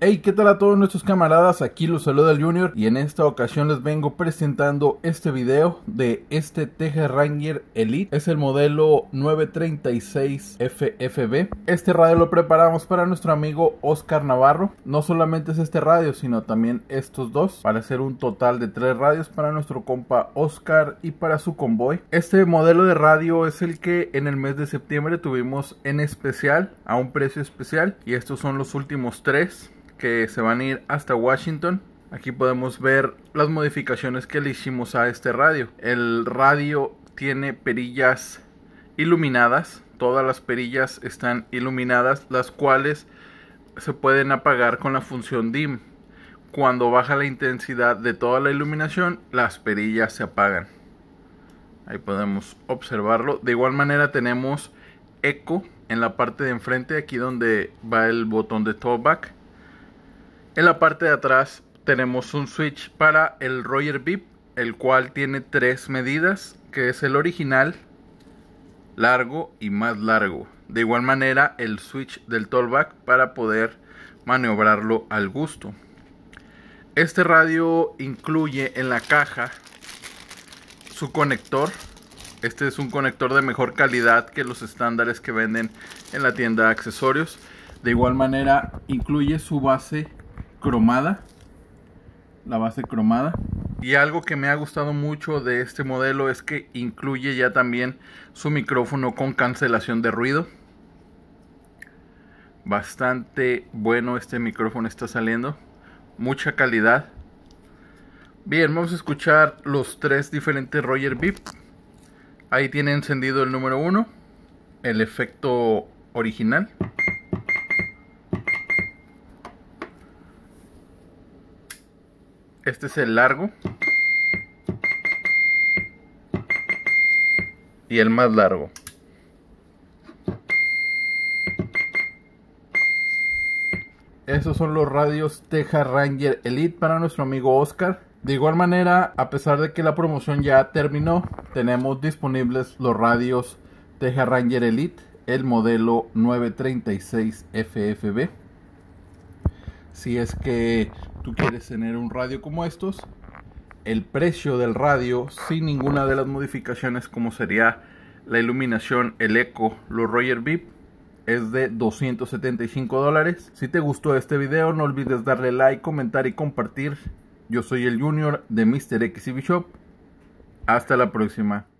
Hey, ¿qué tal a todos nuestros camaradas? Aquí los saluda el Junior y en esta ocasión les vengo presentando este video de este TG Ranger Elite. Es el modelo 936 FFB. Este radio lo preparamos para nuestro amigo Oscar Navarro. No solamente es este radio, sino también estos dos para hacer un total de tres radios para nuestro compa Oscar y para su convoy. Este modelo de radio es el que en el mes de septiembre tuvimos en especial a un precio especial y estos son los últimos tres que se van a ir hasta Washington. Aquí podemos ver las modificaciones que le hicimos a este radio. El radio tiene perillas iluminadas. Todas las perillas están iluminadas, las cuales se pueden apagar con la función dim. Cuando baja la intensidad de toda la iluminación, las perillas se apagan. Ahí podemos observarlo. De igual manera tenemos eco en la parte de enfrente, aquí donde va el botón de talkback. En la parte de atrás tenemos un switch para el Roger VIP, el cual tiene tres medidas, que es el original, largo y más largo. De igual manera el switch del tollback para poder maniobrarlo al gusto. Este radio incluye en la caja su conector. Este es un conector de mejor calidad que los estándares que venden en la tienda de accesorios. De igual manera incluye su base cromada, la base cromada. Y algo que me ha gustado mucho de este modelo es que incluye ya también su micrófono con cancelación de ruido. Bastante bueno este micrófono está saliendo. Mucha calidad. Bien, vamos a escuchar los tres diferentes Roger Beep. Ahí tiene encendido el número uno, el efecto original. Este es el largo. Y el más largo. Esos son los radios Teja Ranger Elite para nuestro amigo Oscar. De igual manera, a pesar de que la promoción ya terminó, tenemos disponibles los radios Teja Ranger Elite, el modelo 936 FFB. Si es que quieres tener un radio como estos, el precio del radio sin ninguna de las modificaciones como sería la iluminación, el eco, los Roger VIP es de 275 dólares. Si te gustó este video no olvides darle like, comentar y compartir. Yo soy el Junior de Mr. B Shop. Hasta la próxima.